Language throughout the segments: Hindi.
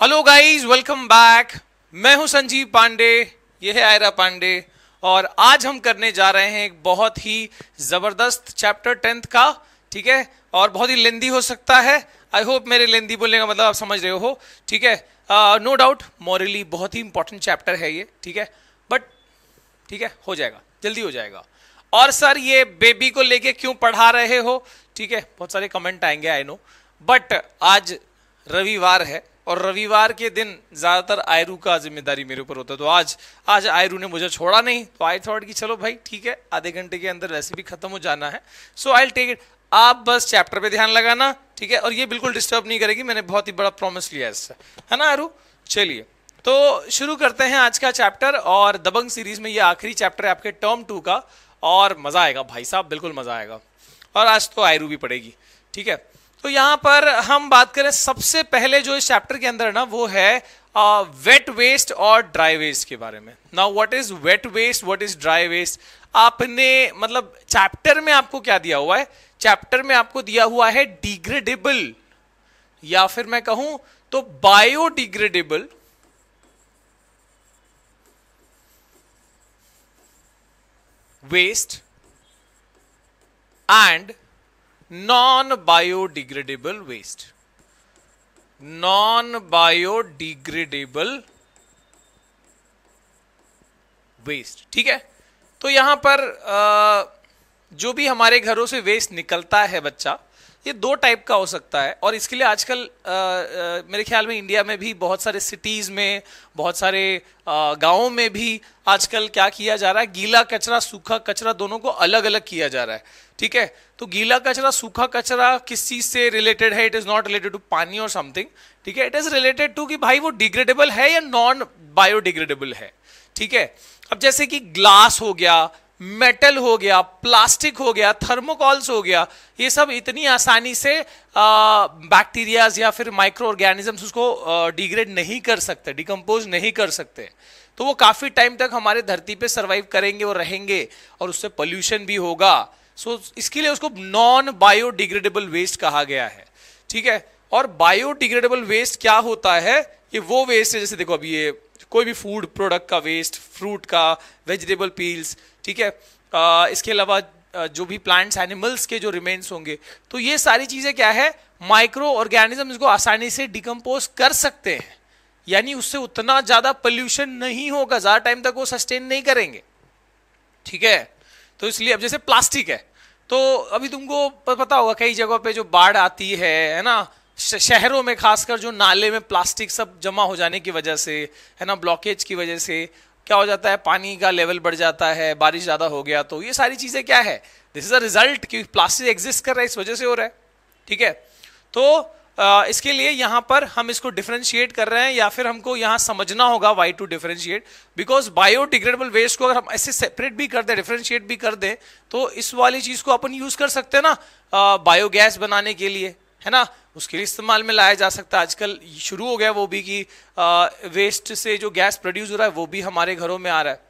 हेलो गाइस वेलकम बैक मैं हूं संजीव पांडे ये है आयरा पांडे और आज हम करने जा रहे हैं एक बहुत ही ज़बरदस्त चैप्टर टेंथ का ठीक है और बहुत ही लेंदी हो सकता है आई होप मेरे लेंदी बोलने का मतलब आप समझ रहे हो ठीक है नो डाउट मॉरली बहुत ही इंपॉर्टेंट चैप्टर है ये ठीक है बट ठीक है हो जाएगा जल्दी हो जाएगा और सर ये बेबी को लेके क्यों पढ़ा रहे हो ठीक है बहुत सारे कमेंट आएंगे आई नो बट आज रविवार है और रविवार के दिन ज़्यादातर आयरू का जिम्मेदारी मेरे ऊपर होता है तो आज आज आयरू ने मुझे छोड़ा नहीं तो आई थॉट कि चलो भाई ठीक है आधे घंटे के अंदर वैसे भी खत्म हो जाना है सो आई टेक इट आप बस चैप्टर पे ध्यान लगाना ठीक है और ये बिल्कुल डिस्टर्ब नहीं करेगी मैंने बहुत ही बड़ा प्रॉमिस लिया है इससे है ना आयरू चलिए तो शुरू करते हैं आज का चैप्टर और दबंग सीरीज में ये आखिरी चैप्टर है आपके टर्म टू का और मज़ा आएगा भाई साहब बिल्कुल मज़ा आएगा और आज तो आयरू भी पड़ेगी ठीक है तो यहां पर हम बात करें सबसे पहले जो इस चैप्टर के अंदर ना वो है वेट uh, वेस्ट और ड्राई वेस्ट के बारे में now what is wet waste what is dry waste आपने मतलब चैप्टर में आपको क्या दिया हुआ है चैप्टर में आपको दिया हुआ है डिग्रेडेबल या फिर मैं कहूं तो biodegradable waste and non biodegradable waste non biodegradable waste ठीक है तो यहां पर आ, जो भी हमारे घरों से वेस्ट निकलता है बच्चा ये दो टाइप का हो सकता है और इसके लिए आजकल आ, आ, मेरे ख्याल में इंडिया में भी बहुत सारे सिटीज़ में बहुत सारे गाँव में भी आजकल क्या किया जा रहा है गीला कचरा सूखा कचरा दोनों को अलग अलग किया जा रहा है ठीक है तो गीला कचरा सूखा कचरा किस चीज़ से रिलेटेड है it is not related to पानी और समथिंग ठीक है इट इज़ रिलेटेड टू कि भाई वो डिग्रेडेबल है या नॉन बायोडिग्रेडेबल है ठीक है अब जैसे कि ग्लास हो गया मेटल हो गया प्लास्टिक हो गया थर्मोकॉल्स हो गया ये सब इतनी आसानी से बैक्टीरियाज या फिर माइक्रो ऑर्गेनिजम्स उसको डिग्रेड नहीं कर सकते डिकम्पोज नहीं कर सकते तो वो काफ़ी टाइम तक हमारे धरती पे सर्वाइव करेंगे और रहेंगे और उससे पोल्यूशन भी होगा सो so, इसके लिए उसको नॉन बायोडिग्रेडेबल वेस्ट कहा गया है ठीक है और बायोडिग्रेडेबल वेस्ट क्या होता है ये वो वेस्ट है जैसे देखो अभी ये कोई भी फूड प्रोडक्ट का वेस्ट फ्रूट का वेजिटेबल पील्स ठीक है आ, इसके अलावा जो भी प्लांट्स एनिमल्स के जो रिमेन्स होंगे तो ये सारी चीज़ें क्या है माइक्रो ऑर्गेनिज्म इसको आसानी से डिकम्पोज कर सकते हैं यानी उससे उतना ज़्यादा पोल्यूशन नहीं होगा ज़्यादा टाइम तक वो सस्टेन नहीं करेंगे ठीक है तो इसलिए अब जैसे प्लास्टिक है तो अभी तुमको पता होगा कई जगह पे जो बाढ़ आती है है ना शहरों में खासकर जो नाले में प्लास्टिक सब जमा हो जाने की वजह से है ना ब्लॉकेज की वजह से क्या हो जाता है पानी का लेवल बढ़ जाता है बारिश ज़्यादा हो गया तो ये सारी चीज़ें क्या है दिस इज़ अ रिजल्ट कि प्लास्टिक एग्जिस्ट कर रहा है इस वजह से हो रहा है ठीक है तो आ, इसके लिए यहाँ पर हम इसको डिफ्रेंशिएट कर रहे हैं या फिर हमको यहाँ समझना होगा why to differentiate because biodegradable waste को अगर हम ऐसे सेपरेट भी कर दें डिफ्रेंशिएट भी कर दें तो इस वाली चीज़ को अपन यूज़ कर सकते हैं ना बायोगैस बनाने के लिए है ना उसके लिए इस्तेमाल में लाया जा सकता है आजकल शुरू हो गया वो भी कि वेस्ट से जो गैस प्रोड्यूस हो रहा है वो भी हमारे घरों में आ रहा है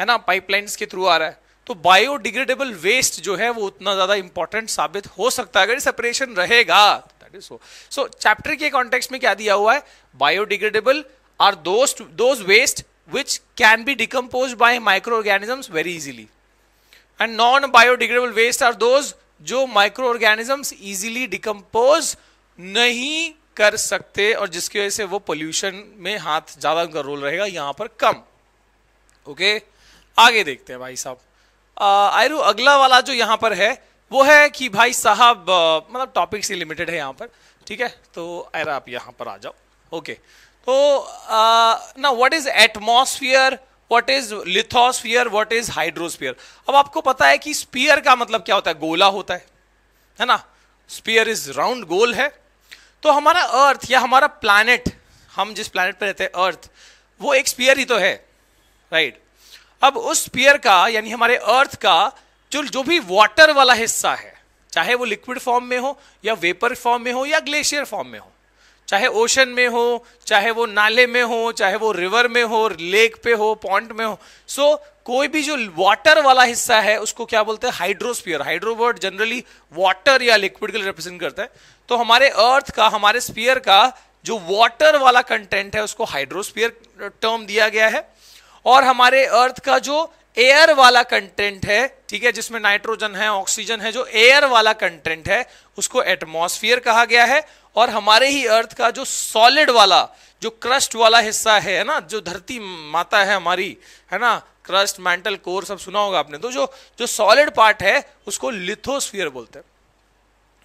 है ना पाइपलाइंस के थ्रू आ रहा है तो बायोडिग्रेडेबल वेस्ट जो है वो उतना ज़्यादा इंपॉर्टेंट साबित हो सकता है अगर सेपरेशन रहेगा that is so so chapter के कॉन्टेक्स्ट में क्या दिया हुआ है biodegradable are those those waste which can be decompose by micro organisms very easily and non biodegradable waste are those जो माइक्रो ऑर्गेनिजम्स इजीली डिकम्पोज नहीं कर सकते और जिसकी वजह से वो पोल्यूशन में हाथ ज्यादा उनका रोल रहेगा यहां पर कम ओके okay? आगे देखते हैं भाई साहब आयरू अगला वाला जो यहाँ पर है वो है कि भाई साहब मतलब टॉपिक से लिमिटेड है यहाँ पर ठीक है तो आयरा आप यहाँ पर आ जाओ ओके okay. तो ना what is atmosphere what is lithosphere what is hydrosphere अब आपको पता है कि स्पीयर का मतलब क्या होता है गोला होता है है ना स्पीयर इज राउंड गोल है तो हमारा अर्थ या हमारा प्लानट हम जिस प्लानट पर रहते हैं अर्थ वो एक स्पीयर ही तो है राइट अब उस स्पीयर का यानी हमारे अर्थ का जो जो भी वाटर वाला हिस्सा है चाहे वो लिक्विड फॉर्म में हो या वेपर फॉर्म में हो या ग्लेशियर फॉर्म में हो चाहे ओशन में हो चाहे वो नाले में हो चाहे वो रिवर में हो लेक पे हो पॉन्ट में हो सो so, कोई भी जो वाटर वाला हिस्सा है उसको क्या बोलते हैं हाइड्रोस्फीयर हाइड्रोवर्ड जनरली वाटर या लिक्विड के लिए रिप्रेजेंट करता है तो हमारे अर्थ का हमारे स्पीयर का जो वाटर वाला कंटेंट है उसको हाइड्रोस्फीयर टर्म दिया गया है और हमारे अर्थ का जो एयर वाला कंटेंट है ठीक है जिसमें नाइट्रोजन है ऑक्सीजन है जो एयर वाला कंटेंट है उसको एटमोस्फियर कहा गया है और हमारे ही अर्थ का जो सॉलिड वाला जो क्रस्ट वाला हिस्सा है ना जो धरती माता है हमारी है ना क्रस्ट मेंटल कोर सब सुना होगा आपने तो जो जो सॉलिड पार्ट है उसको लिथोस्फियर बोलते हैं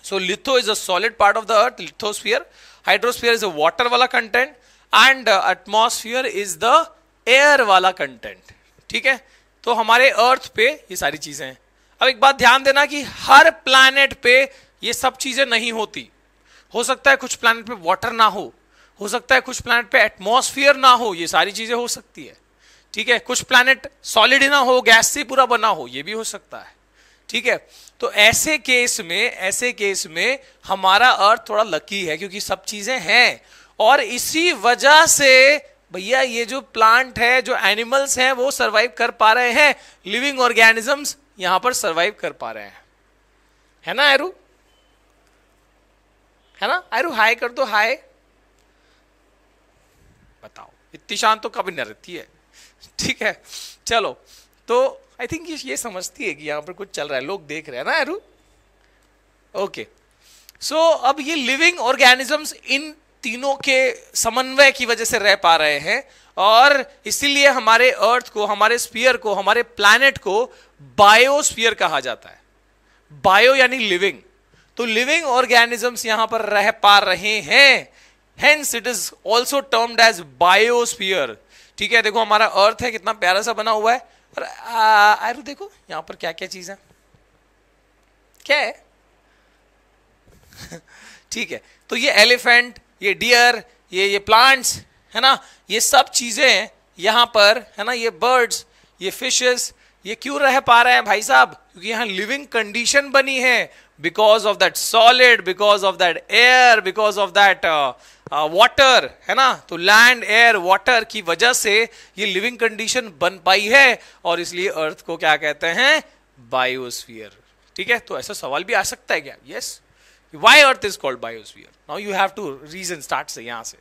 so litho is a solid part of the earth lithosphere hydrosphere is a water वाला content and atmosphere is the air वाला कंटेंट ठीक है तो हमारे अर्थ पे ये सारी चीजें हैं अब एक बात ध्यान देना कि हर प्लानट पे ये सब चीजें नहीं होती हो सकता है कुछ प्लानट पे वाटर ना हो हो सकता है कुछ प्लानट पे एटमोसफियर ना हो ये सारी चीजें हो सकती है ठीक है कुछ प्लानट सॉलिड ना हो गैस से पूरा बना हो ये भी हो सकता है ठीक है तो ऐसे केस में ऐसे केस में हमारा अर्थ थोड़ा लकी है क्योंकि सब चीजें हैं और इसी वजह से भैया ये जो प्लांट है जो एनिमल्स हैं वो सरवाइव कर पा रहे हैं लिविंग ऑर्गेनिजम्स यहां पर सरवाइव कर पा रहे हैं है ना एरू है ना अरे हाय कर दो हाय बताओ इतनी शांत तो कभी न रहती है ठीक है चलो तो आई थिंक ये समझती है कि यहां पर कुछ चल रहा है लोग देख रहे हैं ना अरु ओके सो अब ये लिविंग ऑर्गेनिजम्स इन तीनों के समन्वय की वजह से रह पा रहे हैं और इसीलिए हमारे अर्थ को हमारे स्पीयर को हमारे प्लैनेट को बायोस्फीयर कहा जाता है बायो यानी लिविंग तो लिविंग ऑर्गेनिजम्स यहां पर रह पा रहे हैं hence it is also termed as biosphere ठीक है देखो हमारा अर्थ है कितना प्यारा सा बना हुआ है पर आयु देखो यहां पर क्या क्या चीज है क्या है ठीक है तो ये एलिफेंट ये डियर ये ये प्लांट्स है ना ये सब चीजें यहां पर है ना ये बर्ड्स ये फिशेस ये क्यों रह पा रहे हैं भाई साहब क्योंकि यहां लिविंग कंडीशन बनी है because of that solid because of that air because of that water है ना तो लैंड एयर वाटर की वजह से ये लिविंग कंडीशन बन पाई है और इसलिए अर्थ को क्या कहते हैं बायोस्फीयर ठीक है तो ऐसा सवाल भी आ सकता है क्या yes why earth is called biosphere now you have to reason start से यहां से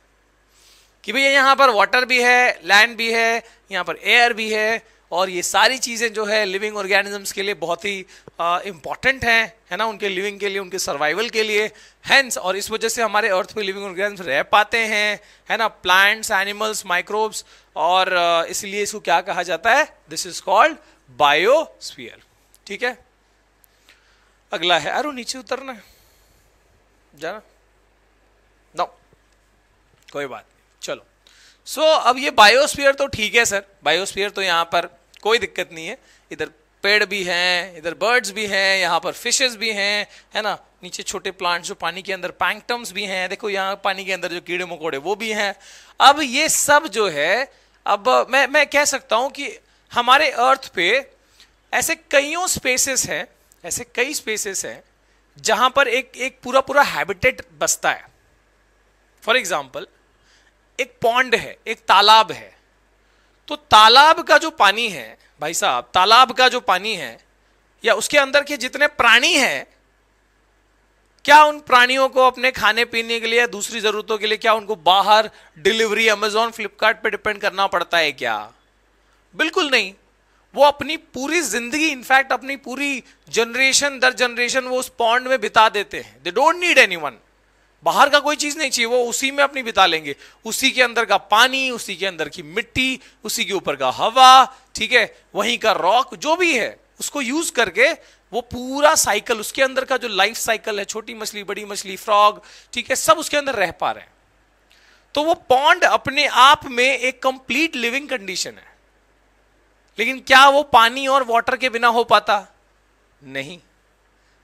कि भैया यहां पर वाटर भी है लैंड भी है यहाँ पर एयर भी है और ये सारी चीज़ें जो है लिविंग ऑर्गेनिजम्स के लिए बहुत ही इंपॉर्टेंट हैं है ना उनके लिविंग के लिए उनके सर्वाइवल के लिए हैंस और इस वजह से हमारे अर्थ पे लिविंग ऑर्गेनिजम्स रह पाते हैं है ना प्लांट्स एनिमल्स माइक्रोब्स और uh, इसलिए इसको क्या कहा जाता है दिस इज कॉल्ड बायोस्फीयर ठीक है अगला है अरे नीचे उतरना है जाना नो कोई बात नहीं चलो सो so, अब ये बायोस्फीयर तो ठीक है सर बायोस्फीयर तो यहाँ पर कोई दिक्कत नहीं है इधर पेड़ भी हैं इधर बर्ड्स भी हैं यहाँ पर फिशेस भी हैं है ना नीचे छोटे प्लांट्स जो पानी के अंदर पैंक्टम्स भी हैं देखो यहाँ पानी के अंदर जो कीड़े मकोड़े वो भी हैं अब ये सब जो है अब मैं मैं कह सकता हूँ कि हमारे अर्थ पे ऐसे कईयों स्पेसेस हैं ऐसे कई स्पेसेस हैं जहाँ पर एक एक पूरा पूरा हैबिटेट बसता है फॉर एग्जाम्पल एक पॉन्ड है एक तालाब है तो तालाब का जो पानी है भाई साहब तालाब का जो पानी है या उसके अंदर के जितने प्राणी हैं क्या उन प्राणियों को अपने खाने पीने के लिए दूसरी जरूरतों के लिए क्या उनको बाहर डिलीवरी अमेजोन फ्लिपकार्ट डिपेंड करना पड़ता है क्या बिल्कुल नहीं वो अपनी पूरी जिंदगी इनफैक्ट अपनी पूरी जनरेशन दर जनरेशन वो उस पॉन्ड में बिता देते हैं they don't need any one बाहर का कोई चीज नहीं चाहिए वो उसी में अपनी बिता लेंगे उसी के अंदर का पानी उसी के अंदर की मिट्टी उसी के ऊपर का हवा ठीक है वहीं का रॉक जो भी है उसको यूज करके वो पूरा साइकिल उसके अंदर का जो लाइफ साइकिल है छोटी मछली बड़ी मछली फ्रॉग ठीक है सब उसके अंदर रह पा रहे हैं तो वो पॉन्ड अपने आप में एक कंप्लीट लिविंग कंडीशन है लेकिन क्या वो पानी और वाटर के बिना हो पाता नहीं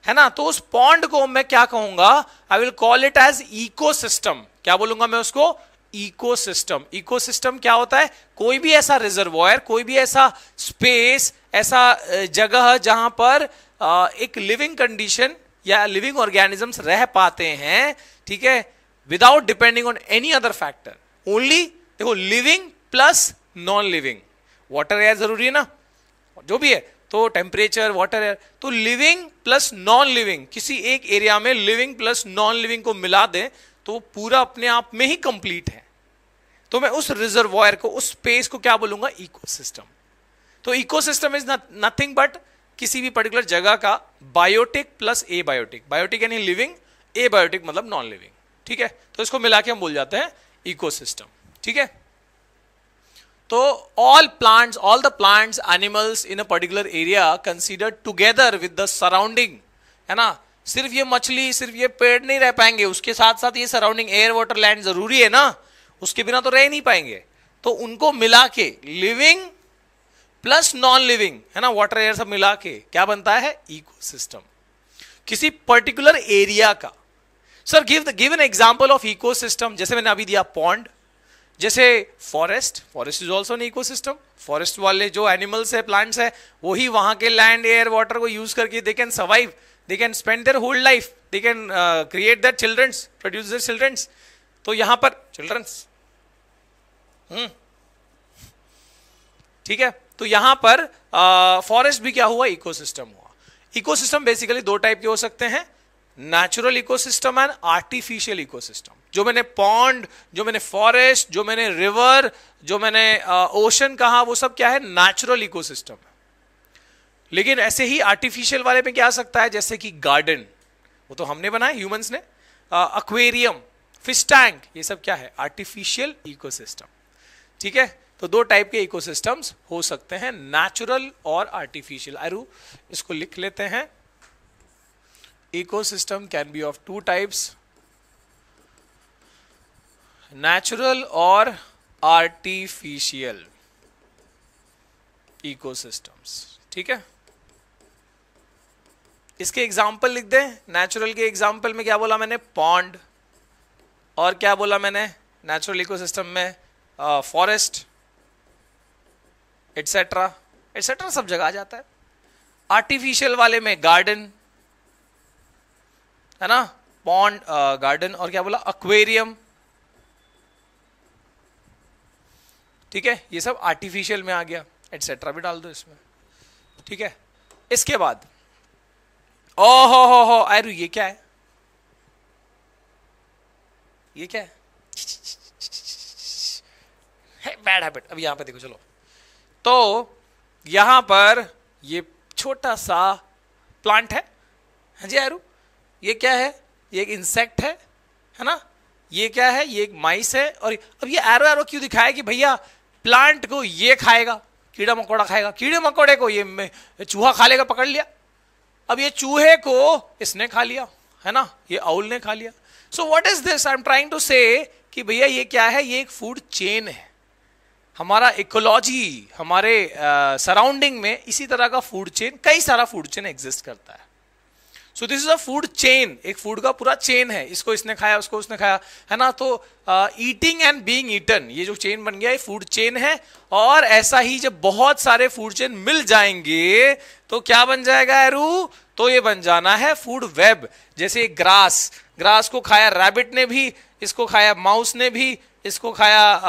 है ना तो उस पॉन्ड को मैं क्या कहूंगा I will call it as ecosystem क्या बोलूंगा मैं उसको इकोसिस्टम इकोसिस्टम क्या होता है कोई भी ऐसा रिजर्वॉयर कोई भी ऐसा स्पेस ऐसा जगह जहां पर एक लिविंग कंडीशन या लिविंग ऑर्गेनिजम्स रह पाते हैं ठीक है without depending on any other factor only देखो living plus non living water air जरूरी है ना जो भी है तो टेम्परेचर वाटर एयर तो लिविंग प्लस नॉन लिविंग किसी एक एरिया में लिविंग प्लस नॉन लिविंग को मिला दें तो वो पूरा अपने आप में ही कंप्लीट है तो मैं उस रिजर्वॉयर को उस स्पेस को क्या बोलूंगा इकोसिस्टम तो इकोसिस्टम इज नथिंग बट किसी भी पर्टिकुलर जगह का biotic plus abiotic biotic यानी लिविंग ए बायोटिक मतलब नॉन लिविंग ठीक है तो इसको मिला के हम बोल जाते हैं इकोसिस्टम ठीक है तो all plants all the plants animals in a particular area consider together with the surrounding है ना सिर्फ ये मछली सिर्फ ये पेड़ नहीं रह पाएंगे उसके साथ साथ ये सराउंडिंग एयर वाटर लैंड जरूरी है ना उसके बिना तो रह नहीं पाएंगे तो उनको मिला के लिविंग प्लस नॉन लिविंग है ना वाटर एयर सब मिला के क्या बनता है इकोसिस्टम किसी पर्टिकुलर एरिया का sir give give an example of ecosystem जैसे मैंने अभी दिया पॉन्ड जैसे forest forest is also an system forest वाले जो एनिमल्स है प्लांट्स है वही वहां के लैंड एयर वाटर को यूज करके they can survive they can spend their whole life they can create that childrens produce their childrens तो यहां पर चिल्ड्रंस hmm. ठीक है तो यहां पर फॉरेस्ट uh, भी क्या हुआ इकोसिस्टम हुआ इकोसिस्टम बेसिकली दो टाइप के हो सकते हैं natural ecosystem and artificial ecosystem जो मैंने पॉन्ड जो मैंने फॉरेस्ट जो मैंने रिवर जो मैंने ओशन uh, कहा वो सब क्या है नेचुरल इकोसिस्टम लेकिन ऐसे ही आर्टिफिशियल वाले में क्या आ सकता है जैसे कि गार्डन वो तो हमने बनाया ह्यूमंस ने अक्वेरियम फिश टैंक ये सब क्या है आर्टिफिशियल इकोसिस्टम ठीक है तो दो टाइप के इकोसिस्टम्स हो सकते हैं नेचुरल और आर्टिफिशियल अरू इसको लिख लेते हैं ecosystem can be of two types natural or artificial ecosystems ठीक है इसके एग्जाम्पल लिख दें नेचुरल के एग्जाम्पल में क्या बोला मैंने पॉन्ड और क्या बोला मैंने नेचुरल इकोसिस्टम में फॉरेस्ट एटसेट्रा एट्सेट्रा सब जगह आ जाता है आर्टिफिशियल वाले में गार्डन है ना पॉन्ड गार्डन uh, और क्या बोला अक्वेरियम ठीक है ये सब आर्टिफिशियल में आ गया एटसेट्रा भी डाल दो इसमें ठीक है इसके बाद ओ हो हो हो अरे ये क्या है ये क्या है, बैड हैबिट अब यहां पे देखो चलो तो यहां पर ये छोटा सा प्लांट है हाँ जी आरू ये क्या है ये एक इंसेक्ट है है ना ये क्या है ये एक माइस है और अब ये एरो एरो क्यों दिखाया कि भैया प्लांट को ये खाएगा कीड़ा मकोड़ा खाएगा कीड़े मकोड़े को ये चूहा खा लेगा पकड़ लिया अब ये चूहे को इसने खा लिया है ना ये अउल ने खा लिया so what is this I am trying to say कि भैया ये क्या है ये एक फूड चेन है हमारा इकोलॉजी हमारे सराउंडिंग uh, में इसी तरह का फूड चेन कई सारा फूड चेन एग्जिस्ट करता है so this is a food chain एक फूड का पूरा चेन है इसको इसने खाया उसको उसने खाया है ना तो ईटिंग एंड बीइंग ईटन ये जो चेन बन गया ये फूड चेन है और ऐसा ही जब बहुत सारे फूड चेन मिल जाएंगे तो क्या बन जाएगा एरू तो ये बन जाना है फूड वेब जैसे ग्रास ग्रास को खाया रैबिट ने भी इसको खाया माउस ने भी इसको खाया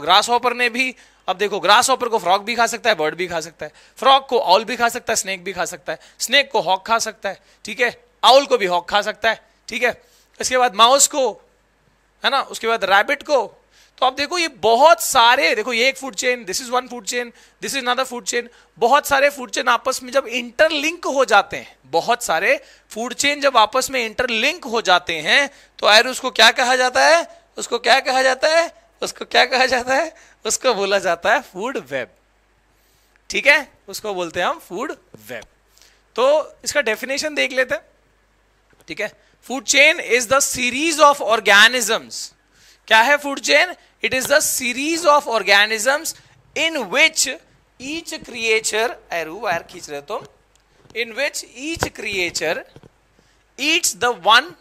ग्रास हॉपर ने भी अब देखो ग्रास ऑपर को फ्रॉक भी खा सकता है बर्ड भी खा सकता है फ्रॉक को ऑल भी खा सकता है स्नेक भी खा सकता है स्नेक को हॉक खा सकता है ठीक है आउल को भी हॉक खा सकता है ठीक है इसके बाद माउस को है ना उसके बाद रैबिट को तो आप देखो ये बहुत सारे देखो ये एक food chain this is one food chain this is another food chain बहुत सारे फूड चेन आपस में जब इंटरलिंक हो जाते हैं बहुत सारे फूड चेन जब आपस में इंटरलिंक हो जाते हैं तो आयर उसको क्या कहा जाता है उसको क्या कहा जाता है उसको क्या कहा जाता है उसको बोला जाता है फूड वेब ठीक है उसको बोलते हैं हम फूड वेब तो इसका डेफिनेशन देख लेते हैं ठीक है food chain is the series of organisms क्या है food chain it is the series of organisms in which each creature arrow वायर खींच रहे तुम in which each creature eats the one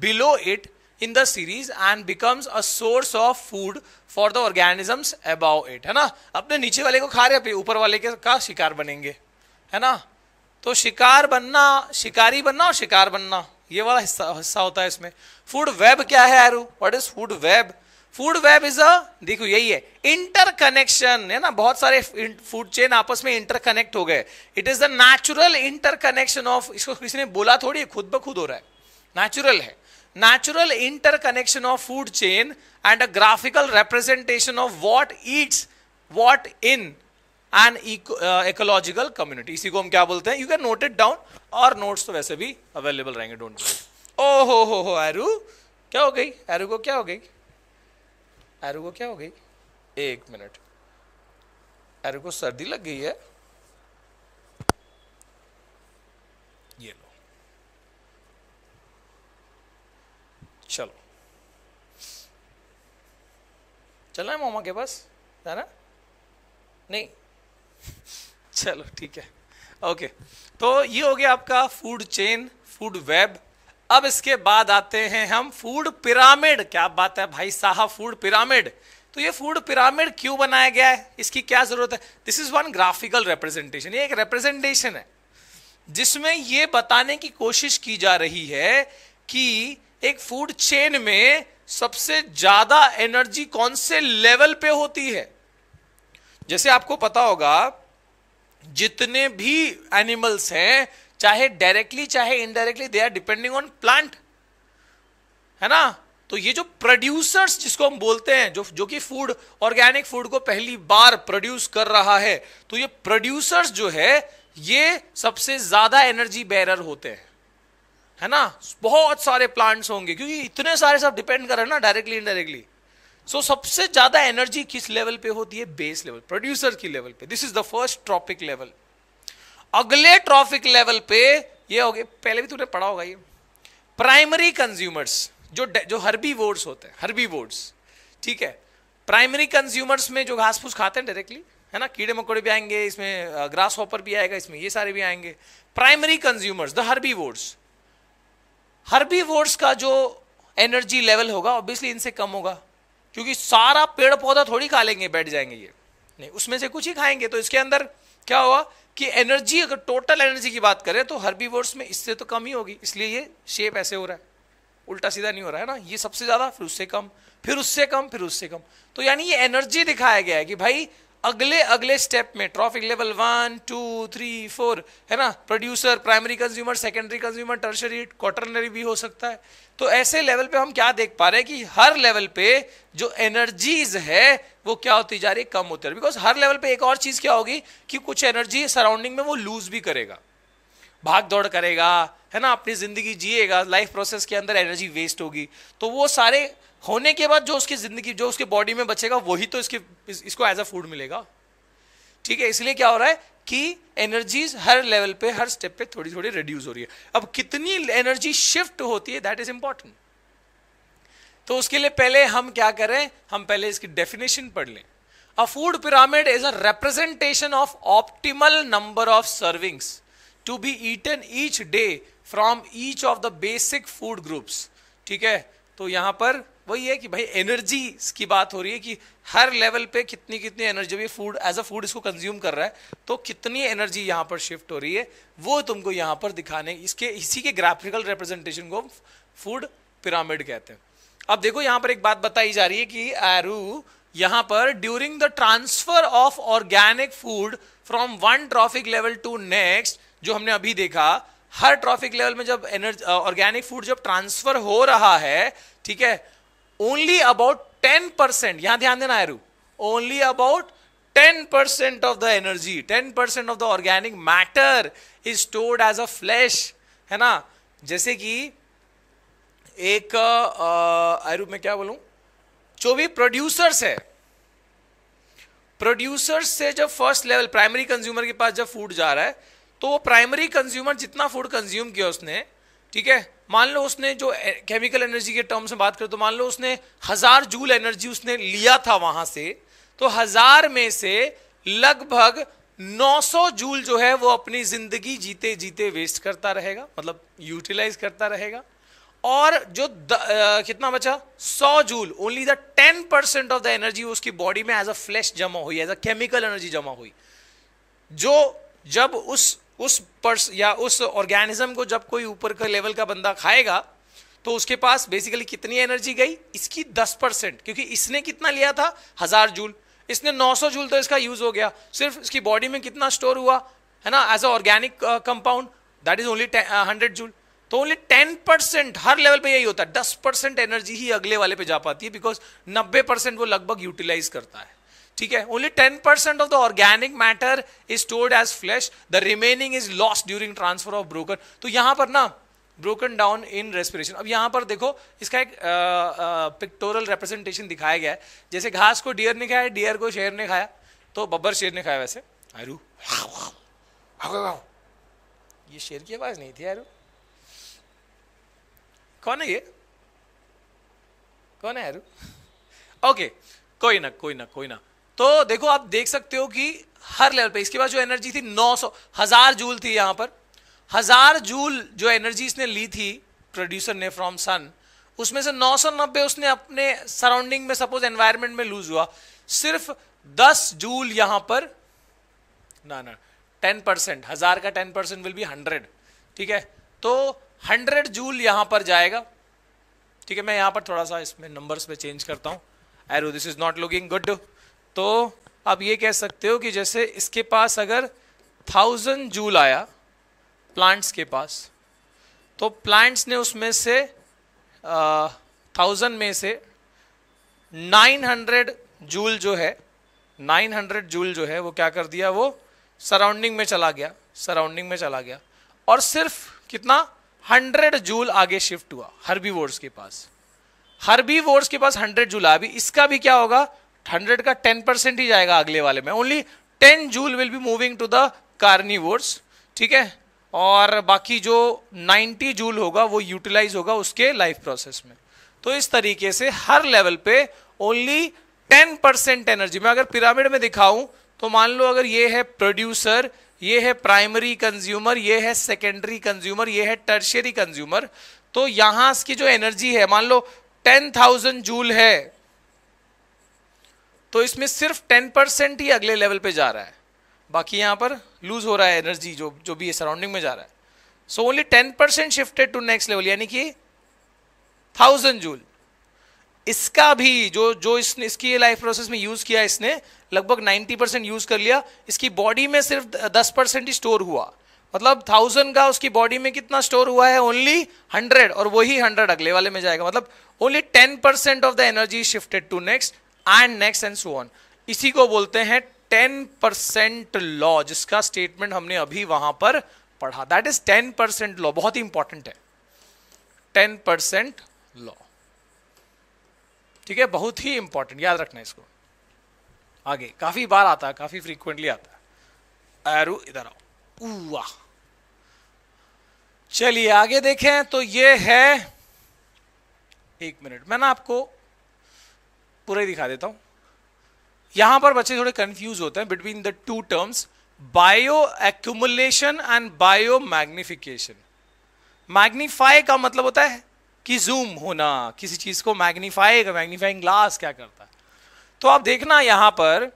below it in the series and becomes a source of food for the organisms above it है ना अपने नीचे वाले को खा रहे अपने ऊपर वाले के का शिकार बनेंगे है ना तो शिकार बनना शिकारी बनना और शिकार बनना ये वाला हिस्सा हिस्सा होता है इसमें फूड वेब क्या है arrow what is food web food web is a देखो यही है इंटरकनेक्शन है ना बहुत सारे फूड चेन आपस में इंटरकनेक्ट हो गए it is the natural interconnection of इसको किसी ने बोला थोड़ी खुद ब खुद हो रहा है नेचुरल है interconnection of food chain and a graphical representation of what eats what in an ecological community इसी को हम क्या बोलते हैं you can note it down और नोट तो वैसे भी अवेलेबल रहेंगे डोंट वरी ओ हो हो हो एरू क्या हो गई एरू को क्या हो गई एरू को क्या हो गई एक मिनट एरू को सर्दी लग गई है चलो चलना है मामा के पास जाना नहीं चलो ठीक है ओके तो ये हो गया आपका फूड चेन फूड वेब अब इसके बाद आते हैं हम फूड पिरामिड क्या बात है भाई साहब फूड पिरामिड तो ये फूड पिरामिड क्यों बनाया गया है इसकी क्या जरूरत है this is one graphical representation ये एक रिप्रेजेंटेशन है जिसमें ये बताने की कोशिश की जा रही है कि एक फूड चेन में सबसे ज्यादा एनर्जी कौन से लेवल पे होती है जैसे आपको पता होगा जितने भी एनिमल्स हैं चाहे डायरेक्टली चाहे indirectly they are depending on plant है ना तो ये जो प्रोड्यूसर्स जिसको हम बोलते हैं जो जो कि फूड ऑर्गेनिक फूड को पहली बार प्रोड्यूस कर रहा है तो ये प्रोड्यूसर्स जो है ये सबसे ज्यादा एनर्जी बैरर होते हैं है ना बहुत सारे प्लांट्स होंगे क्योंकि इतने सारे सब डिपेंड कर रहे हैं ना डायरेक्टली इनडायरेक्टली सो so, सबसे ज्यादा एनर्जी किस लेवल पे होती है बेस लेवल प्रोड्यूसर की लेवल पे this is the first trophic level अगले ट्रॉपिक लेवल पे ये हो गए पहले भी तुमने पढ़ा होगा ये प्राइमरी कंज्यूमर्स जो जो हर्बी वोर्ड्स होते हैं हर्बी वोर्ड्स ठीक है प्राइमरी कंज्यूमर्स में जो घास फूस खाते हैं डायरेक्टली है ना कीड़े मकोड़े भी आएंगे इसमें ग्रास हॉपर भी आएगा इसमें ये सारे भी आएंगे primary consumers the herbivores herbivores का जो एनर्जी लेवल होगा ऑब्वियसली इनसे कम होगा क्योंकि सारा पेड़ पौधा थोड़ी खा लेंगे बैठ जाएंगे ये नहीं उसमें से कुछ ही खाएंगे तो इसके अंदर क्या हुआ कि एनर्जी अगर टोटल एनर्जी की बात करें तो वर्ड्स में इससे तो कम ही होगी इसलिए ये शेप ऐसे हो रहा है उल्टा सीधा नहीं हो रहा है ना ये सबसे ज़्यादा फिर उससे कम फिर उससे कम फिर उससे कम तो यानी ये एनर्जी दिखाया गया है कि भाई अगले अगले स्टेप में trophic level one two three four है ना producer primary consumer secondary consumer tertiary quaternary भी हो सकता है तो ऐसे लेवल पे हम क्या देख पा रहे हैं कि हर लेवल पे जो एनर्जीज है वो क्या होती जा रही है कम होती है बिकॉज हर लेवल पे एक और चीज क्या होगी कि कुछ एनर्जी सराउंडिंग में वो लूज भी करेगा भाग दौड़ करेगा है ना अपनी जिंदगी जिएगा लाइफ प्रोसेस के अंदर एनर्जी वेस्ट होगी तो वो सारे होने के बाद जो उसकी जिंदगी जो उसके बॉडी में बचेगा वही तो इसके इस, इसको एज अ फूड मिलेगा ठीक है इसलिए क्या हो रहा है कि एनर्जीज हर लेवल पे हर स्टेप पे थोड़ी थोड़ी रिड्यूस हो रही है अब कितनी एनर्जी शिफ्ट होती है दैट इज इंपॉर्टेंट तो उसके लिए पहले हम क्या करें हम पहले इसकी डेफिनेशन पढ़ लें a food pyramid is a representation of optimal number of servings to be eaten each day from each of the basic food groups ठीक है तो यहां पर वही है कि भाई एनर्जी की बात हो रही है कि हर लेवल पे कितनी कितनी एनर्जी भी फूड एज अ फूड इसको कंज्यूम कर रहा है तो कितनी एनर्जी यहाँ पर शिफ्ट हो रही है वो तुमको यहाँ पर दिखाने इसके इसी के ग्राफिकल रिप्रेजेंटेशन को फूड पिरामिड कहते हैं अब देखो यहाँ पर एक बात बताई जा रही है कि एरू यहाँ पर during the transfer of organic food from one trophic level to next जो हमने अभी देखा हर ट्रॉफिक लेवल में जब एनर्जी ऑर्गेनिक फूड जब ट्रांसफर हो रहा है ठीक है only about 10% yahan dhyan only about ten percent of the energy ten percent of the organic matter is stored as a flesh है ना जैसे कि एक आयरूप में क्या बोलूं जो भी प्रोड्यूसर्स है प्रोड्यूसर्स से जब फर्स्ट लेवल प्राइमरी कंज्यूमर के पास जब फूड जा रहा है तो वो प्राइमरी कंज्यूमर जितना फूड कंज्यूम किया उसने ठीक है मान लो उसने जो केमिकल एनर्जी के टर्म्स में बात करें तो मान लो उसने हजार जूल एनर्जी उसने लिया था वहां से तो हजार में से लगभग 900 जूल जो है वो अपनी जिंदगी जीते जीते वेस्ट करता रहेगा मतलब यूटिलाइज करता रहेगा और जो द, आ, कितना बचा 100 joule only the 10 percent of the energy उसकी बॉडी में एज अ फ्लैश जमा हुई एज अ केमिकल एनर्जी जमा हुई जो जब उस उस पर्स या उस ऑर्गेनिज्म को जब कोई ऊपर का लेवल का बंदा खाएगा तो उसके पास बेसिकली कितनी एनर्जी गई इसकी दस परसेंट क्योंकि इसने कितना लिया था हजार जूल इसने 900 जूल तो इसका यूज हो गया सिर्फ इसकी बॉडी में कितना स्टोर हुआ है ना as a organic compound that is only hundred joule तो ओनली टेन परसेंट हर लेवल पे यही होता है दस परसेंट एनर्जी ही अगले वाले पे जा पाती है बिकॉज नब्बे परसेंट वो लगभग यूटिलाइज करता है ठीक है only ten percent of the organic matter is stored as flesh the remaining is lost during transfer of broker तो यहां पर ना ब्रोकन डाउन इन रेस्पिरेशन अब यहां पर देखो इसका एक पिक्टोरल रिप्रेजेंटेशन दिखाया गया है जैसे घास को डियर ने खाया डियर को शेर ने खाया तो बब्बर शेर ने खाया वैसे अरु ये शेर की आवाज नहीं थी अरु कौन है ये कौन है अरू ओके कोई ना कोई ना कोई ना तो देखो आप देख सकते हो कि हर लेवल पे इसके बाद जो एनर्जी थी 900 हजार जूल थी यहां पर हजार जूल जो एनर्जी इसने ली थी प्रोड्यूसर ने फ्रॉम सन उसमें से नौ उसने अपने सराउंडिंग में सपोज एनवायरमेंट में लूज हुआ सिर्फ 10 जूल यहां पर ना ना 10 परसेंट हजार का 10 परसेंट विल बी 100 ठीक है तो 100 जूल यहां पर जाएगा ठीक है मैं यहां पर थोड़ा सा इसमें नंबर्स में चेंज करता हूं arrow this is not looking good तो आप ये कह सकते हो कि जैसे इसके पास अगर थाउजेंड जूल आया प्लांट्स के पास तो प्लांट्स ने उसमें से थाउजेंड में से नाइन हंड्रेड जूल जो है नाइन हंड्रेड जूल जो है वो क्या कर दिया वो सराउंडिंग में चला गया सराउंडिंग में चला गया और सिर्फ कितना हंड्रेड जूल आगे शिफ्ट हुआ हर्बी के पास हर्बी के पास हंड्रेड जूल आया अभी इसका भी क्या होगा हंड्रेड का टेन परसेंट ही जाएगा अगले वाले में only ten joule will be moving to the carnivores ठीक है और बाकी जो 90 जूल होगा वो यूटिलाइज होगा उसके लाइफ प्रोसेस में तो इस तरीके से हर लेवल पे ओनली 10 परसेंट एनर्जी मैं अगर पिरामिड में दिखाऊं तो मान लो अगर ये है प्रोड्यूसर ये है प्राइमरी कंज्यूमर ये है सेकेंडरी कंज्यूमर ये है टर्शियरी कंज्यूमर तो यहां की जो एनर्जी है मान लो थाउजेंड जूल है तो इसमें सिर्फ टेन परसेंट ही अगले लेवल पे जा रहा है बाकी यहां पर लूज हो रहा है एनर्जी जो जो भी सराउंडिंग में जा रहा है so only ten percent shifted to next level यानी कि थाउजेंड जूल इसका भी जो जो इसने इसकी लाइफ प्रोसेस में यूज किया इसने लगभग 90 परसेंट यूज कर लिया इसकी बॉडी में सिर्फ 10 परसेंट ही स्टोर हुआ मतलब थाउजेंड का उसकी बॉडी में कितना स्टोर हुआ है ओनली हंड्रेड और वही हंड्रेड अगले वाले में जाएगा मतलब only ten percent of the energy shifted to next and next and so on इसी को बोलते हैं टेन परसेंट लॉ जिसका स्टेटमेंट हमने अभी वहां पर पढ़ा that is ten percent law बहुत ही इंपॉर्टेंट है टेन परसेंट लॉ ठीक है बहुत ही इंपॉर्टेंट याद रखना इसको आगे काफी बार आता है काफी फ्रीक्वेंटली आता है एरू इधर आओ वाह चलिए आगे देखें तो ये है एक मिनट मैं ना आपको पूरा ही दिखा देता हूं यहां पर बच्चे थोड़े कंफ्यूज होते हैं between the two terms bioaccumulation and biomagnification magnify का मतलब होता है कि जूम होना किसी चीज को मैग्नीफाई मैग्नीफाइंग ग्लास क्या करता है तो आप देखना यहां पर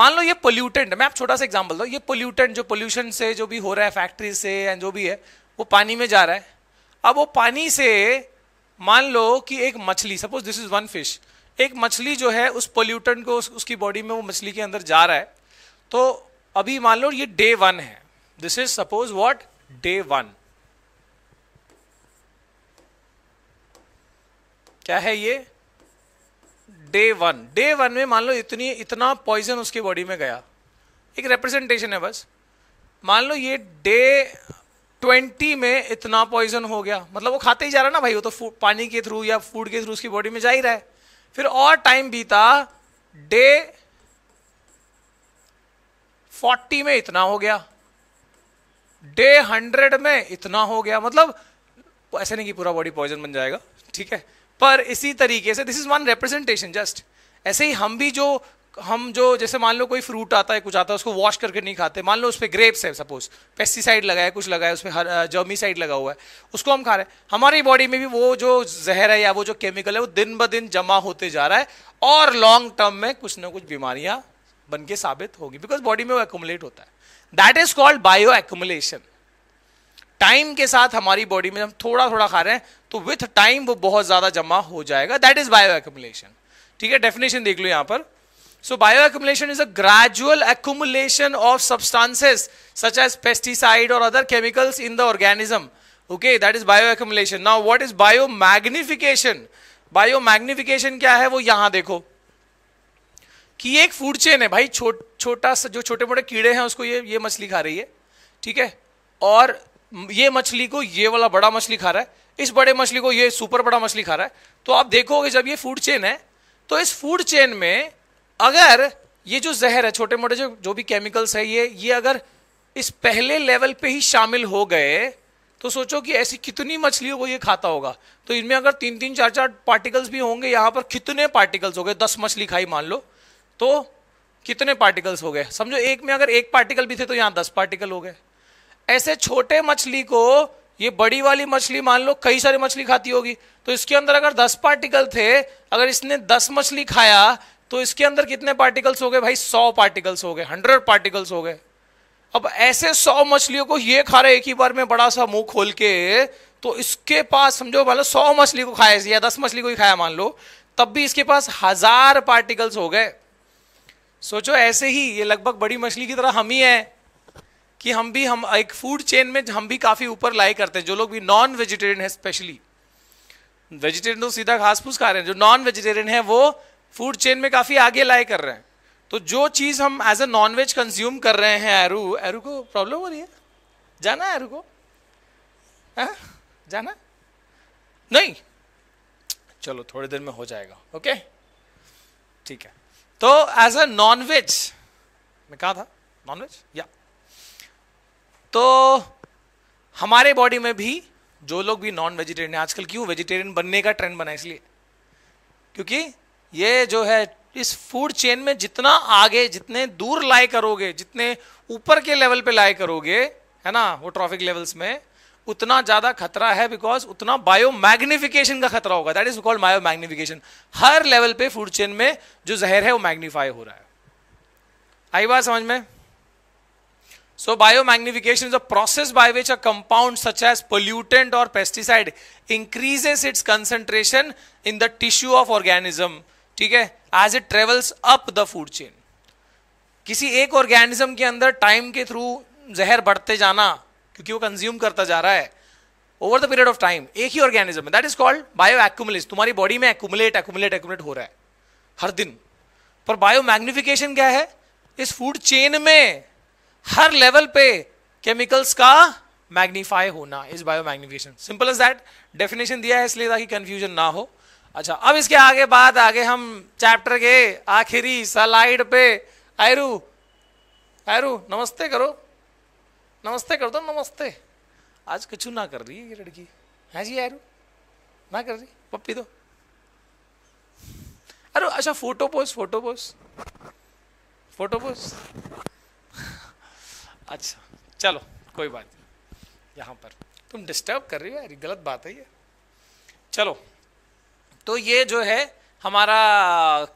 मान लो ये पोल्यूटेंट मैं आप छोटा सा एग्जाम्पल दू ये पोल्यूटेंट जो पोल्यूशन से जो भी हो रहा है फैक्ट्री से एंड जो भी है वो पानी में जा रहा है अब वो पानी से मान लो कि एक मछली suppose this is one fish एक मछली जो है उस पोल्यूटन को उस, उसकी बॉडी में वो मछली के अंदर जा रहा है तो अभी मान लो ये डे वन है this is suppose what day one क्या है ये डे वन डे वन में मान लो इतनी इतना पॉइजन उसके बॉडी में गया एक रिप्रेजेंटेशन है बस मान लो ये डे ट्वेंटी में इतना पॉइजन हो गया मतलब वो खाते ही जा रहा ना भाई वो तो पानी के थ्रू या फूड के थ्रू उसकी बॉडी में जा ही रहा है फिर और टाइम बीता डे फोर्टी में इतना हो गया डे हंड्रेड में इतना हो गया मतलब ऐसे नहीं कि पूरा बॉडी पॉइजन बन जाएगा ठीक है पर इसी तरीके से this is one representation just ऐसे ही हम भी जो हम जो जैसे मान लो कोई फ्रूट आता है कुछ आता है उसको वॉश करके नहीं खाते मान लो उस पर ग्रेप्स है सपोज पेस्टिसाइड लगा है कुछ लगा है उस पर जर्मीसाइड लगा हुआ है उसको हम खा रहे हैं हमारी बॉडी में भी वो जो जहर है या वो जो केमिकल है वो दिन ब दिन जमा होते जा रहा है और लॉन्ग टर्म में कुछ ना कुछ बीमारियां बन के साबित होगी बिकॉज बॉडी में वो एकोमुलेट होता है that is called bioaccumulation time के साथ हमारी बॉडी में हम थोड़ा थोड़ा खा रहे हैं तो विथ टाइम वो बहुत ज्यादा जमा हो जाएगा दैट इज बायो एकोमुलेशन ठीक है डेफिनेशन देख लो यहां पर So bioaccumulation is a gradual accumulation of substances such as pesticide or other chemicals in the organism. Okay, that is bioaccumulation. Now what is biomagnification? Biomagnification क्या है वो यहां देखो कि एक फूड चेन है भाई छो, छोटा सा जो छोटे मोटे कीड़े हैं उसको ये ये मछली खा रही है ठीक है और ये मछली को ये वाला बड़ा मछली खा रहा है इस बड़े मछली को ये सुपर बड़ा मछली खा रहा है तो आप देखोगे जब ये फूड चेन है तो इस फूड चेन में अगर ये जो जहर है छोटे मोटे जो जो भी केमिकल्स है ये ये अगर इस पहले लेवल पे ही शामिल हो गए तो सोचो कि ऐसी कितनी मछलियों को ये खाता होगा तो इनमें अगर तीन तीन चार चार पार्टिकल्स भी होंगे यहाँ पर कितने पार्टिकल्स हो गए दस मछली खाई मान लो तो कितने पार्टिकल्स हो गए समझो एक में अगर एक पार्टिकल भी थे तो यहाँ दस पार्टिकल हो गए ऐसे छोटे मछली को ये बड़ी वाली मछली मान लो कई सारी मछली खाती होगी तो इसके अंदर अगर दस पार्टिकल थे अगर इसने दस मछली खाया तो इसके अंदर कितने पार्टिकल्स हो गए भाई सौ पार्टिकल्स हो गए हंड्रेड पार्टिकल्स हो गए अब ऐसे सौ मछलियों को ये खा रहे एक ही बार में बड़ा सा मुंह खोल के तो इसके पास समझो लो मतलब सौ मछली को खाया या दस मछली को ही खाया मान लो तब भी इसके पास हजार पार्टिकल्स हो गए सोचो ऐसे ही ये लगभग बड़ी मछली की तरह हम ही हैं कि हम भी हम एक फूड चेन में हम भी काफ़ी ऊपर लाए करते हैं जो लोग भी नॉन वेजिटेरियन है स्पेशली वेजिटेरियन तो सीधा घास फूस खा रहे हैं जो नॉन वेजिटेरियन है वो फूड चेन में काफी आगे लाए कर रहे हैं तो जो चीज हम as a non veg consume कर रहे हैं एरू एरू को प्रॉब्लम हो रही है जाना एरू को आ? हाँ? जाना नहीं चलो थोड़ी देर में हो जाएगा ओके ठीक है तो एज नॉन वेज मैं कहा था नॉन वेज या तो हमारे बॉडी में भी जो लोग भी नॉन वेजिटेरियन है आजकल क्यों वेजिटेरियन बनने का ट्रेंड बना इसलिए क्योंकि ये जो है इस फूड चेन में जितना आगे जितने दूर लाए करोगे जितने ऊपर के लेवल पे लाए करोगे है ना वो ट्रॉफिक लेवल्स में उतना ज़्यादा खतरा है बिकॉज उतना बायो मैग्निफिकेशन का खतरा होगा that is called biomagnification हर लेवल पे फूड चेन में जो जहर है वो मैग्नीफाई हो रहा है आई बात समझ में biomagnification is a process by which a compound such as pollutant और pesticide increases its concentration in the tissue of organism ठीक है as it travels up the food chain किसी एक ऑर्गेनिज्म के अंदर टाइम के थ्रू जहर बढ़ते जाना क्योंकि वो कंज्यूम करता जा रहा है over the period of time एक ही ऑर्गेनिज्म है that is called bioaccumulates तुम्हारी बॉडी में एक्मुलेट एक्मुलेट एक्मुलेट हो रहा है हर दिन पर बायो मैग्निफिकेशन क्या है इस फूड चेन में हर लेवल पे केमिकल्स का मैग्नीफाई होना is biomagnification simple is that definition दिया है इसलिए ताकि कंफ्यूजन ना हो अच्छा अब इसके आगे बाद आगे हम चैप्टर के आखिरी स्लाइड पे आयरू आयरू नमस्ते करो नमस्ते कर दो नमस्ते आज कुछ ना कर रही है ये लड़की है हाँ जी आयरू ना कर रही पप्पी दो अरे अच्छा photo post photo post photo post अच्छा चलो कोई बात नहीं यहाँ पर तुम डिस्टर्ब कर रही हो यार गलत बात है ये चलो तो ये जो है हमारा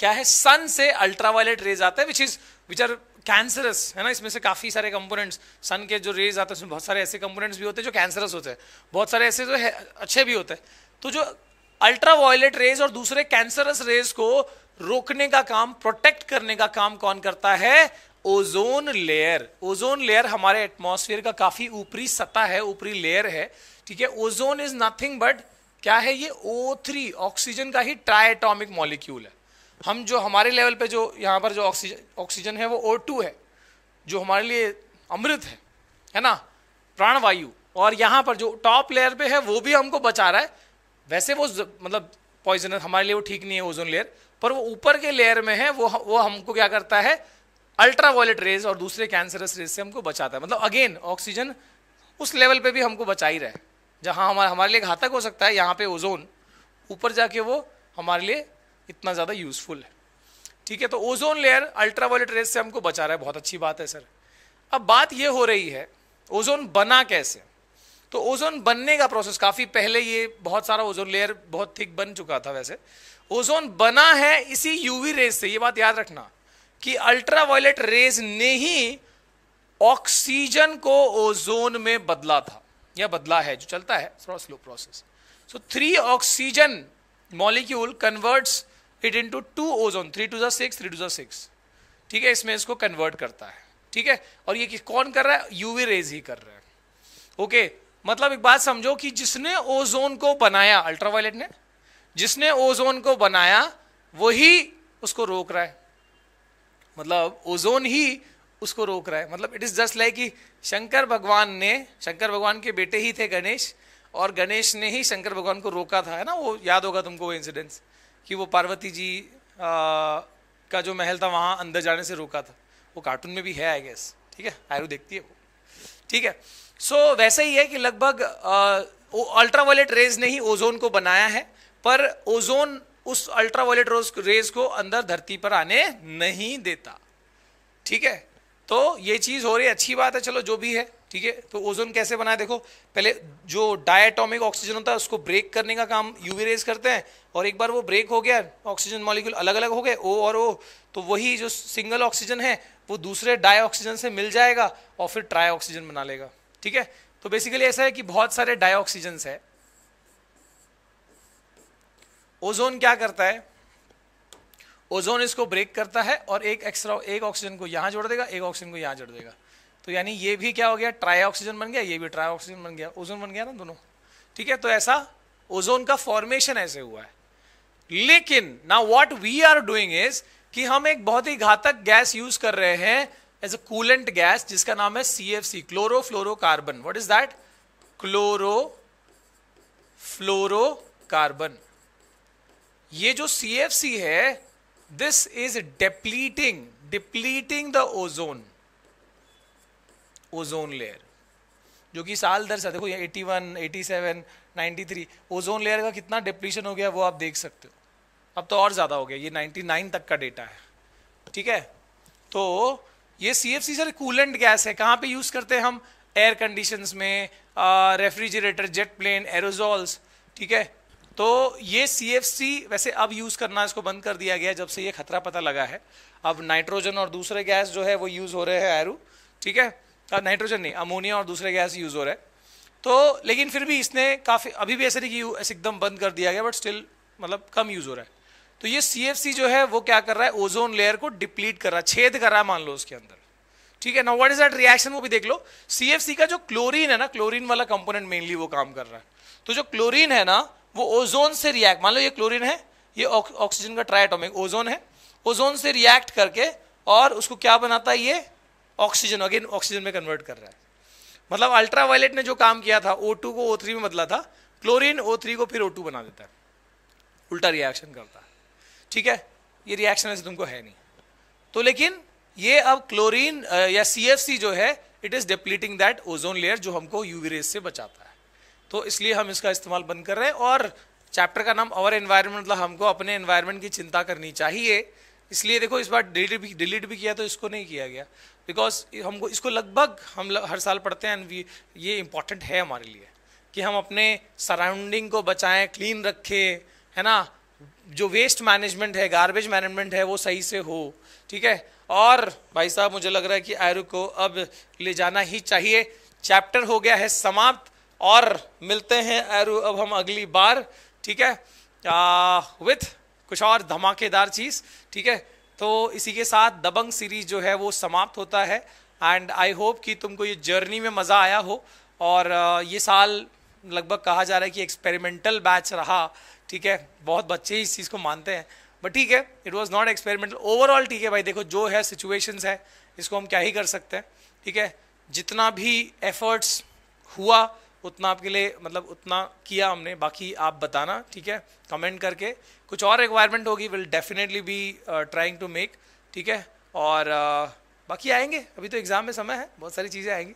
क्या है सन से अल्ट्रावायलेट रेज आता है which is which are cancerous है ना इसमें से काफ़ी सारे कंपोनेंट्स सन के जो रेज आते हैं उसमें बहुत सारे ऐसे कंपोनेंट्स भी होते हैं जो कैंसरस होते हैं बहुत सारे ऐसे जो है अच्छे भी होते हैं तो जो अल्ट्रा वायलेट रेज और दूसरे कैंसरस रेज को रोकने का काम प्रोटेक्ट करने का काम कौन करता है ओजोन लेयर ओजोन लेयर हमारे एटमोसफियर का काफ़ी ऊपरी सतह है ऊपरी लेयर है ठीक है ओजोन इज नथिंग बट क्या है ये O3 ऑक्सीजन का ही ट्राइटॉमिक मॉलिक्यूल है हम जो हमारे लेवल पे जो यहाँ पर जो ऑक्सीजन ऑक्सीजन है वो O2 है जो हमारे लिए अमृत है है ना प्राणवायु और यहाँ पर जो टॉप लेयर पे है वो भी हमको बचा रहा है वैसे वो मतलब पॉइजन हमारे लिए वो ठीक नहीं है ओजोन लेयर पर वो ऊपर के लेयर में है वो वो हमको क्या करता है अल्ट्रा वायलेट रेज और दूसरे कैंसरस रेज से हमको बचाता है मतलब अगेन ऑक्सीजन उस लेवल पे भी हमको बचा ही रहा है जहाँ हमारे हमारे लिए घातक हो सकता है यहाँ पे ओजोन ऊपर जाके वो हमारे लिए इतना ज़्यादा यूज़फुल है ठीक है तो ओजोन लेयर अल्ट्रावायलेट रेस से हमको बचा रहा है बहुत अच्छी बात है सर अब बात ये हो रही है ओजोन बना कैसे तो ओजोन बनने का प्रोसेस काफ़ी पहले ये बहुत सारा ओजोन लेयर बहुत थिक बन चुका था वैसे ओजोन बना है इसी यूवी रेस से ये बात याद रखना कि अल्ट्रा वायलेट रेस ने ही ऑक्सीजन को ओजोन में बदला था या बदला है जो चलता है थोड़ा slow process so three oxygen molecule converts it into two ozone three two जो सिक्स थ्री टू जो सिक्स ठीक है इसमें इसको कन्वर्ट करता है ठीक है और ये कौन कर रहा है यूवी रेज ही कर रहा है ओके okay, मतलब एक बात समझो कि जिसने ओजोन को बनाया अल्ट्रावायलेट ने जिसने ओजोन को बनाया वही उसको रोक रहा है मतलब ओजोन ही उसको रोक रहा है मतलब इट इज़ जस्ट लाइक कि शंकर भगवान ने शंकर भगवान के बेटे ही थे गणेश और गणेश ने ही शंकर भगवान को रोका था है ना वो याद होगा तुमको वो इंसिडेंस कि वो पार्वती जी आ, का जो महल था वहाँ अंदर जाने से रोका था वो कार्टून में भी है आई गेस ठीक है आयरू देखती है वो ठीक है सो so, वैसे ही है कि लगभग अल्ट्रावायलेट रेज ने ही ओजोन को बनाया है पर ओजोन उस अल्ट्रावायलेट रेज को अंदर धरती पर आने नहीं देता ठीक है तो ये चीज़ हो रही है अच्छी बात है चलो जो भी है ठीक है तो ओजोन कैसे बनाए देखो पहले जो डायटोमिक ऑक्सीजन होता है उसको ब्रेक करने का काम यूवी रेज करते हैं और एक बार वो ब्रेक हो गया ऑक्सीजन मॉलिक्यूल अलग अलग हो गए ओ और ओ तो वही जो सिंगल ऑक्सीजन है वो दूसरे डाई ऑक्सीजन से मिल जाएगा और फिर ट्राई ऑक्सीजन बना लेगा ठीक है तो बेसिकली ऐसा है कि बहुत सारे डाई ऑक्सीजन है ओजोन क्या करता है ओजोन इसको ब्रेक करता है और एक एक्स्ट्रा एक ऑक्सीजन को यहाँ जोड़ देगा एक ऑक्सीजन को यहाँ जोड़ देगा तो यानी ये भी क्या हो गया ट्राई ऑक्सीजन बन गया ये भी ट्राई ऑक्सीजन बन गया ओजोन बन गया ना दोनों ठीक है तो ऐसा ओजोन का फॉर्मेशन ऐसे हुआ है लेकिन now what we are doing is कि हम एक बहुत ही घातक गैस यूज कर रहे हैं एज अ कूलेंट गैस जिसका नाम है C F C chlorofluorocarbon what is that chlorofluorocarbon ये जो सी एफ सी है this is depleting depleting the ozone ozone layer जो कि साल दर साल देखो ये 81, 87, 93 ओजोन लेयर का कितना डिप्लीशन हो गया वो आप देख सकते हो अब तो और ज़्यादा हो गया ये 99 तक का डेटा है ठीक है तो ये C F C sir coolant gas है कहाँ पे यूज़ करते हैं हम एयर कंडीशन में रेफ्रिजरेटर जेट प्लेन एरोजोल्स ठीक है तो ये सी वैसे अब यूज़ करना इसको बंद कर दिया गया जब से ये खतरा पता लगा है अब नाइट्रोजन और दूसरे गैस जो है वो यूज़ हो रहे हैं आयरू ठीक है अब नाइट्रोजन नहीं अमोनिया और दूसरे गैस यूज़ हो रहे हैं तो लेकिन फिर भी इसने काफ़ी अभी भी ऐसे नहीं कि ऐसे एकदम बंद कर दिया गया बट स्टिल मतलब कम यूज़ हो रहा है तो ये सी जो है वो क्या कर रहा है ओजोन लेयर को डिप्लीट कर रहा है छेद कर रहा है मान लो उसके अंदर ठीक है ना व्हाट इज दैट रिएक्शन वो भी देख लो सी का जो क्लोरीन है ना क्लोरीन वाला कंपोनेंट मेनली वो काम कर रहा है तो जो क्लोरीन है ना वो ओजोन से रिएक्ट मान लो ये क्लोरीन है ये ऑक्सीजन का ट्राइटोमिक ओजोन है ओजोन से रिएक्ट करके और उसको क्या बनाता है ये ऑक्सीजन अगेन ऑक्सीजन में कन्वर्ट कर रहा है मतलब अल्ट्रावायलेट ने जो काम किया था ओ को ओ में बदला था क्लोरीन ओ को फिर ओ बना देता है उल्टा रिएक्शन करता है ठीक है ये रिएक्शन ऐसे तुमको है नहीं तो लेकिन ये अब क्लोरीन या सी जो है it is depleting that ozone layer जो हमको यूवी रेस से बचाता है तो इसलिए हम इसका इस्तेमाल बंद कर रहे हैं और चैप्टर का नाम अवर एनवायरनमेंट मतलब हमको अपने एनवायरनमेंट की चिंता करनी चाहिए इसलिए देखो इस बार डिलीट भी डिलीट भी किया तो इसको नहीं किया गया बिकॉज हमको इसको लगभग हम लग, हर साल पढ़ते हैं एंड ये इम्पोर्टेंट है हमारे लिए कि हम अपने सराउंडिंग को बचाएं क्लीन रखें है ना जो वेस्ट मैनेजमेंट है गार्बेज मैनेजमेंट है वो सही से हो ठीक है और भाई साहब मुझे लग रहा है कि आयरू को अब ले जाना ही चाहिए चैप्टर हो गया है समाप्त और मिलते हैं अरू अब हम अगली बार ठीक है विथ कुछ और धमाकेदार चीज़ ठीक है तो इसी के साथ दबंग सीरीज जो है वो समाप्त होता है एंड आई होप कि तुमको ये जर्नी में मज़ा आया हो और ये साल लगभग कहा जा रहा है कि एक्सपेरिमेंटल बैच रहा ठीक है बहुत बच्चे इस चीज़ को मानते हैं बट ठीक है it was not experimental overall ठीक है भाई देखो जो है सिचुएशंस है इसको हम क्या ही कर सकते हैं ठीक है जितना भी एफर्ट्स हुआ उतना आपके लिए मतलब उतना किया हमने बाकी आप बताना ठीक है कमेंट करके कुछ और रिक्वायरमेंट होगी will definitely be trying to make ठीक है और uh, बाकी आएंगे अभी तो एग्ज़ाम में समय है बहुत सारी चीज़ें आएंगी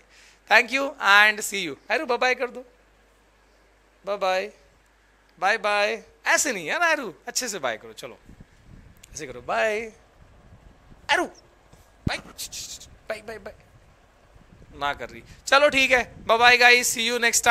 thank you and see you अरे बाय कर दो बाय बाय बाय बाय ऐसे नहीं है ना अरू अच्छे से बाय करो चलो ऐसे करो बाय अरू बाय बाय बाय बाय ना कर रही चलो ठीक है bye guys see you next